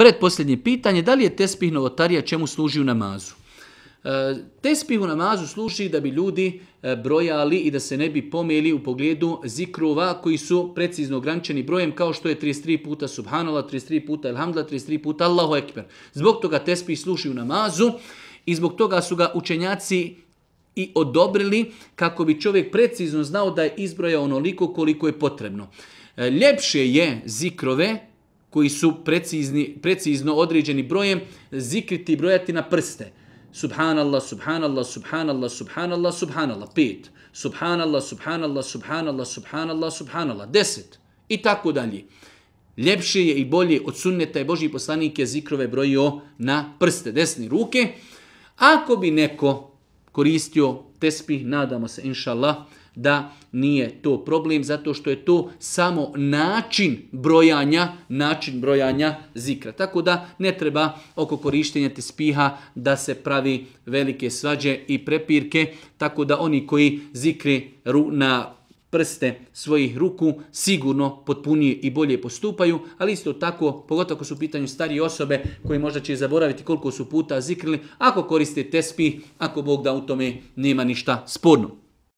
Predposljednje pitanje, da li je tespih novotarija čemu služi u namazu? E, tespih u namazu služi da bi ljudi e, brojali i da se ne bi pomijeli u pogledu zikrova koji su precizno ograničeni brojem kao što je 33 puta subhanala, 33 puta ilhamdala, 33 puta Allahu ekber. Zbog toga tespih služi u namazu i zbog toga su ga učenjaci i odobrili kako bi čovjek precizno znao da je izbrojao onoliko koliko je potrebno. E, ljepše je zikrove koji su precizni, precizno određeni brojem, zikriti i brojati na prste. Subhanallah, subhanallah, subhanallah, subhanallah, subhanallah, pet. Subhanallah, subhanallah, subhanallah, subhanallah, subhanallah, deset. I tako dalje. Ljepše je i bolje od sunneta je Boži poslanik je zikrove brojio na prste desni ruke. Ako bi neko koristio tespih, nadamo se inšallah da nije to problem zato što je to samo način brojanja, način brojanja zikra. Tako da ne treba oko korištenja tespiha da se pravi velike svađe i prepirke, tako da oni koji zikri na prste svojih ruku, sigurno potpunije i bolje postupaju, ali isto tako, pogotovo ako su u pitanju starije osobe koji možda će zaboraviti koliko su puta zikrili, ako koriste tespi, ako Bog da u tome nema ništa sporno.